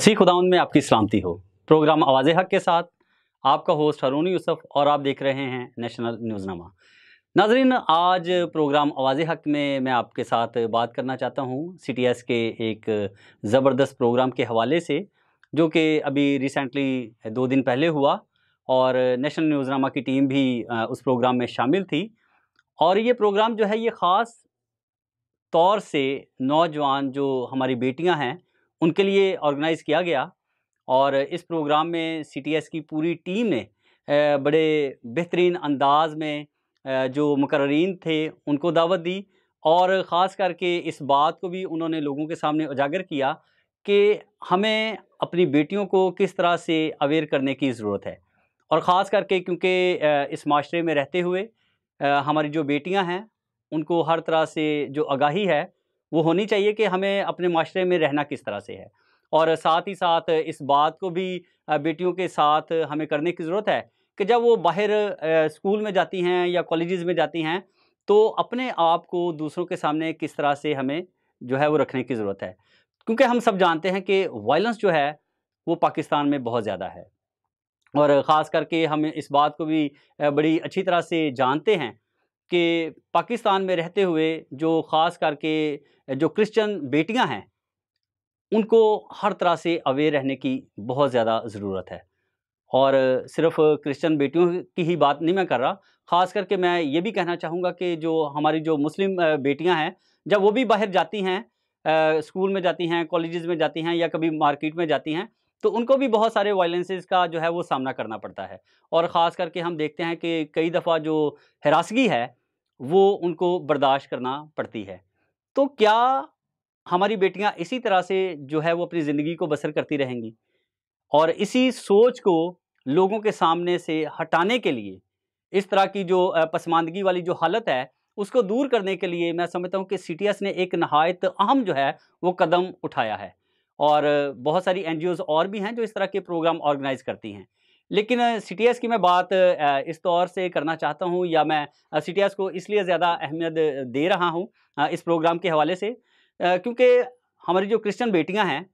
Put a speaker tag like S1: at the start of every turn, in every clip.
S1: मसीह खुदाउन में आपकी सलामती हो प्रोग्राम आवाज़ हक के साथ आपका होस्ट हरून यूसुफ और आप देख रहे हैं नेशनल न्यूज़नामा नाजरीन आज प्रोग्राम आवाज़ हक में मैं आपके साथ बात करना चाहता हूँ सी टी एस के एक ज़बरदस्त प्रोग्राम के हवाले से जो कि अभी रिसेंटली दो दिन पहले हुआ और नेशनल न्यूज़नामा की टीम भी उस प्रोग्राम में शामिल थी और ये प्रोग्राम जो है ये ख़ास तौर से नौजवान जो हमारी बेटियाँ हैं उनके लिए ऑर्गेनाइज़ किया गया और इस प्रोग्राम में सी की पूरी टीम ने बड़े बेहतरीन अंदाज में जो मुकर्रीन थे उनको दावत दी और ख़ास करके इस बात को भी उन्होंने लोगों के सामने उजागर किया कि हमें अपनी बेटियों को किस तरह से अवेयर करने की ज़रूरत है और ख़ास करके क्योंकि इस माशरे में रहते हुए हमारी जो बेटियां हैं उनको हर तरह से जो आगाही है वो होनी चाहिए कि हमें अपने माशरे में रहना किस तरह से है और साथ ही साथ इस बात को भी बेटियों के साथ हमें करने की ज़रूरत है कि जब वो बाहर स्कूल में जाती हैं या कॉलेज़ में जाती हैं तो अपने आप को दूसरों के सामने किस तरह से हमें जो है वो रखने की ज़रूरत है क्योंकि हम सब जानते हैं कि वायलेंस जो है वो पाकिस्तान में बहुत ज़्यादा है और ख़ास करके हम इस बात को भी बड़ी अच्छी तरह से जानते हैं कि पाकिस्तान में रहते हुए जो ख़ास करके जो क्रिश्चियन बेटियां हैं उनको हर तरह से अवेयर रहने की बहुत ज़्यादा ज़रूरत है और सिर्फ क्रिश्चियन बेटियों की ही बात नहीं मैं कर रहा ख़ास करके मैं ये भी कहना चाहूँगा कि जो हमारी जो मुस्लिम बेटियाँ हैं जब वो भी बाहर जाती हैं स्कूल में जाती हैं कॉलेज़ में जाती हैं या कभी मार्केट में जाती हैं तो उनको भी बहुत सारे वायलेंसेस का जो है वो सामना करना पड़ता है और ख़ास करके हम देखते हैं कि कई दफ़ा जो हरासगी है वो उनको बर्दाश्त करना पड़ती है तो क्या हमारी बेटियां इसी तरह से जो है वो अपनी ज़िंदगी को बसर करती रहेंगी और इसी सोच को लोगों के सामने से हटाने के लिए इस तरह की जो पसमानदगी वाली जो हालत है उसको दूर करने के लिए मैं समझता हूँ कि सी ने एक नहायत अहम जो है वो कदम उठाया है और बहुत सारी एन और भी हैं जो इस तरह के प्रोग्राम ऑर्गेनाइज़ करती हैं लेकिन सी की मैं बात इस तौर से करना चाहता हूँ या मैं सी को इसलिए ज़्यादा अहमियत दे रहा हूँ इस प्रोग्राम के हवाले से क्योंकि हमारी जो क्रिश्चियन बेटियाँ हैं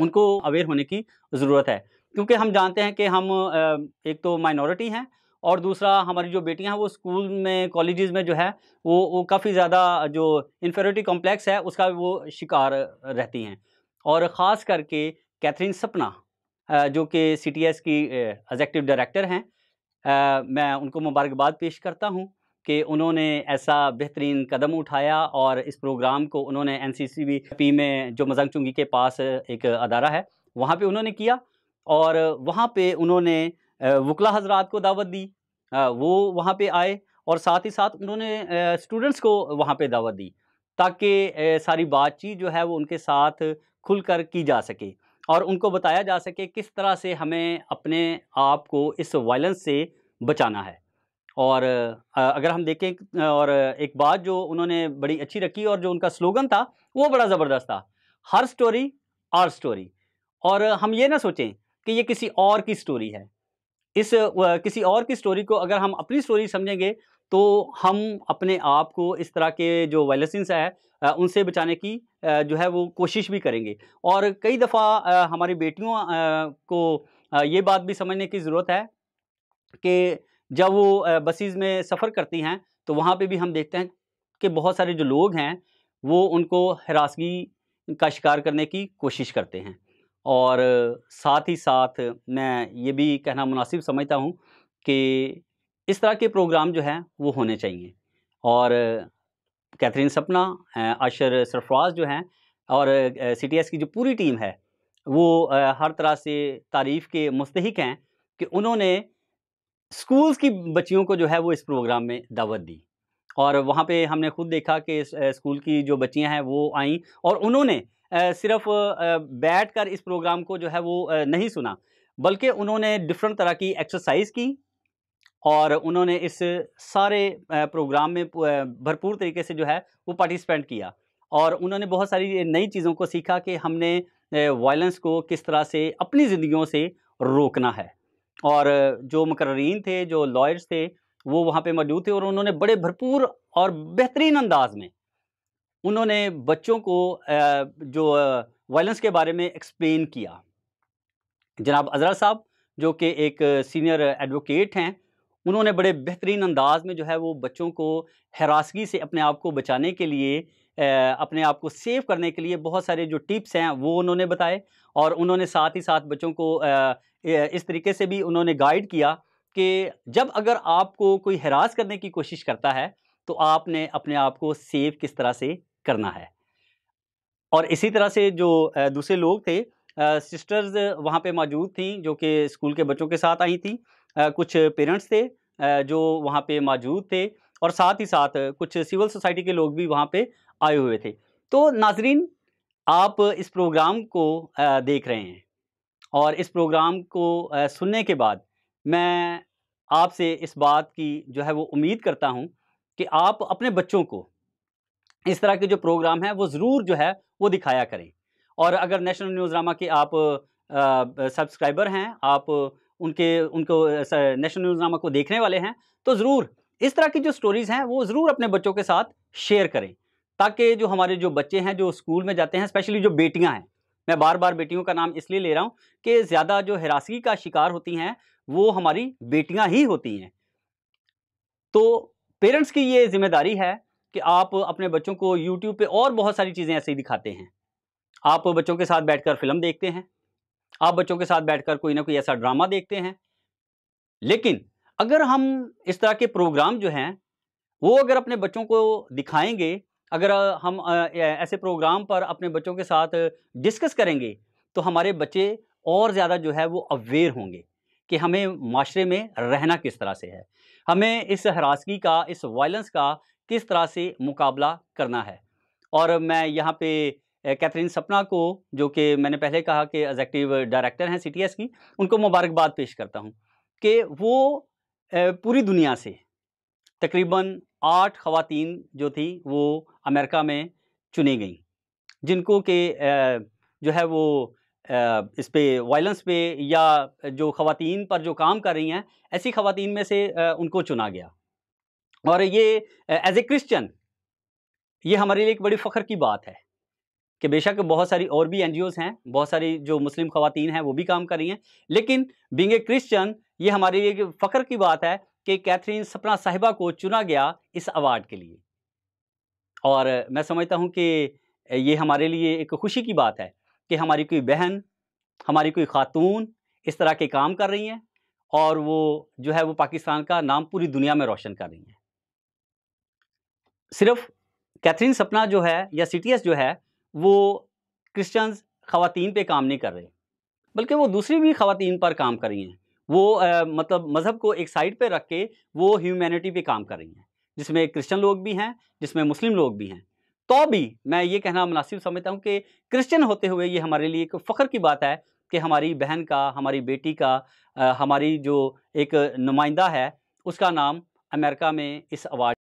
S1: उनको अवेयर होने की ज़रूरत है क्योंकि हम जानते हैं कि हम एक तो माइनॉरिटी हैं और दूसरा हमारी जो बेटियां हैं वो स्कूल में कॉलेजेस में जो है वो वो काफ़ी ज़्यादा जो इन्फेरिटी कॉम्प्लेक्स है उसका वो शिकार रहती हैं और ख़ास करके कैथरीन सपना जो कि सी की एग्जेक्टिव डायरेक्टर हैं मैं उनको मुबारकबाद पेश करता हूँ कि उन्होंने ऐसा बेहतरीन कदम उठाया और इस प्रोग्राम को उन्होंने एन पी में जो मजंग चुंगी के पास एक अदारा है वहाँ पे उन्होंने किया और वहाँ पे उन्होंने वकला हजरात को दावत दी वो वहाँ पे आए और साथ ही साथ उन्होंने स्टूडेंट्स को वहाँ पे दावत दी ताकि सारी बातचीत जो है वो उनके साथ खुल कर की जा सके और उनको बताया जा सके किस तरह से हमें अपने आप को इस वायलेंस से बचाना है और अगर हम देखें और एक बात जो उन्होंने बड़ी अच्छी रखी और जो उनका स्लोगन था वो बड़ा ज़बरदस्त था हर स्टोरी आर स्टोरी और हम ये ना सोचें कि ये किसी और की स्टोरी है इस किसी और की स्टोरी को अगर हम अपनी स्टोरी समझेंगे तो हम अपने आप को इस तरह के जो वायलेंस है उनसे बचाने की जो है वो कोशिश भी करेंगे और कई दफ़ा हमारी बेटियों को ये बात भी समझने की ज़रूरत है कि जब वो बसेस में सफ़र करती हैं तो वहाँ पे भी हम देखते हैं कि बहुत सारे जो लोग हैं वो उनको हरासगी का शिकार करने की कोशिश करते हैं और साथ ही साथ मैं ये भी कहना मुनासिब समझता हूँ कि इस तरह के प्रोग्राम जो हैं वो होने चाहिए और कैथरीन सपना अशर सरफराज जो हैं और सी की जो पूरी टीम है वो हर तरह से तारीफ़ के मुस्तक हैं कि उन्होंने स्कूल्स की बच्चियों को जो है वो इस प्रोग्राम में दावत दी और वहाँ पे हमने खुद देखा कि स्कूल की जो बच्चियाँ हैं वो आईं और उन्होंने सिर्फ बैठ कर इस प्रोग्राम को जो है वो नहीं सुना बल्कि उन्होंने डिफरेंट तरह की एक्सरसाइज की और उन्होंने इस सारे प्रोग्राम में भरपूर तरीके से जो है वो पार्टिसिपेंट किया और उन्होंने बहुत सारी नई चीज़ों को सीखा कि हमने वायलेंस को किस तरह से अपनी ज़िंदगियों से रोकना है और जो मुकर्रीन थे जो लॉयर्स थे वो वहाँ पे मौजूद थे और उन्होंने बड़े भरपूर और बेहतरीन अंदाज में उन्होंने बच्चों को जो वायलेंस के बारे में एक्सप्लेन किया जनाब अजरा साहब जो कि एक सीनियर एडवोकेट हैं उन्होंने बड़े बेहतरीन अंदाज में जो है वो बच्चों को हरासगी से अपने आप को बचाने के लिए अपने आप को सेव करने के लिए बहुत सारे जो टिप्स हैं वो उन्होंने बताए और उन्होंने साथ ही साथ बच्चों को इस तरीके से भी उन्होंने गाइड किया कि जब अगर आपको कोई हरास करने की कोशिश करता है तो आपने अपने आप को सेव किस तरह से करना है और इसी तरह से जो दूसरे लोग थे सिस्टर्स वहाँ पे मौजूद थी जो कि स्कूल के बच्चों के साथ आई थी कुछ पेरेंट्स थे जो वहाँ पे मौजूद थे और साथ ही साथ कुछ सिविल सोसाइटी के लोग भी वहाँ पे आए हुए थे तो नाजरीन आप इस प्रोग्राम को देख रहे हैं और इस प्रोग्राम को सुनने के बाद मैं आपसे इस बात की जो है वो उम्मीद करता हूँ कि आप अपने बच्चों को इस तरह के जो प्रोग्राम हैं वो ज़रूर जो है वो दिखाया करें और अगर नेशनल न्यूज़ ड्रामा के आप सब्सक्राइबर हैं आप उनके उनको नेशनल न्यूज़ ड्रामा को देखने वाले हैं तो ज़रूर इस तरह की जो स्टोरीज़ हैं वो ज़रूर अपने बच्चों के साथ शेयर करें ताकि जो हमारे जो बच्चे हैं जो स्कूल में जाते हैं स्पेशली जो बेटियाँ हैं मैं बार बार बेटियों का नाम इसलिए ले रहा हूँ कि ज़्यादा जो हिरासगी का शिकार होती हैं वो हमारी बेटियाँ ही होती हैं तो पेरेंट्स की ये जिम्मेदारी है कि आप अपने बच्चों को यूट्यूब पर और बहुत सारी चीज़ें ऐसे ही दिखाते हैं आप बच्चों के साथ बैठकर फिल्म देखते हैं आप बच्चों के साथ बैठकर कोई ना कोई ऐसा ड्रामा देखते हैं लेकिन अगर हम इस तरह के प्रोग्राम जो हैं वो अगर अपने बच्चों को दिखाएंगे अगर हम ऐसे प्रोग्राम पर अपने बच्चों के साथ डिस्कस करेंगे तो हमारे बच्चे और ज़्यादा जो है वो अवेयर होंगे कि हमें माशरे में रहना किस तरह से है हमें इस हरासगी का इस वायलेंस का किस तरह से मुकाबला करना है और मैं यहाँ पे कैथरीन सपना को जो कि मैंने पहले कहा कि एग्जेक्टिव डायरेक्टर हैं सी की उनको मुबारकबाद पेश करता हूँ कि वो पूरी दुनिया से तकरीबन आठ खातन जो थी वो अमेरिका में चुनी गई जिनको के जो है वो इस पर वायलेंस पे या जो खातन पर जो काम कर रही हैं ऐसी खातन में से उनको चुना गया और ये एज ए क्रिश्चियन ये हमारे लिए एक बड़ी फ़ख्र की बात है कि बेशक बहुत सारी और भी एन हैं बहुत सारी जो मुस्लिम खातन हैं वो भी काम कर रही हैं लेकिन बिंग ए क्रिश्चियन ये हमारे लिए फ़ख्र की बात है कि कैथरीन सपना साहिबा को चुना गया इस अवार्ड के लिए और मैं समझता हूँ कि ये हमारे लिए एक खुशी की बात है कि हमारी कोई बहन हमारी कोई खातून इस तरह के काम कर रही हैं और वो जो है वो पाकिस्तान का नाम पूरी दुनिया में रोशन कर रही हैं सिर्फ कैथरीन सपना जो है या सी जो है वो क्रिश्चियंस खातन पे काम नहीं कर रहे बल्कि वो दूसरी भी खातन पर काम कर रही हैं वो आ, मतलब मज़हब को एक साइड पे रख के वो ह्यूमैनिटी पे काम कर रही हैं जिसमें क्रिश्चियन लोग भी हैं जिसमें मुस्लिम लोग भी हैं तो भी मैं ये कहना मुनासिब समझता हूँ कि क्रिश्चियन होते हुए ये हमारे लिए एक फ़ख्र की बात है कि हमारी बहन का हमारी बेटी का आ, हमारी जो एक नुमाइंदा है उसका नाम अमेरिका में इस अवार्ड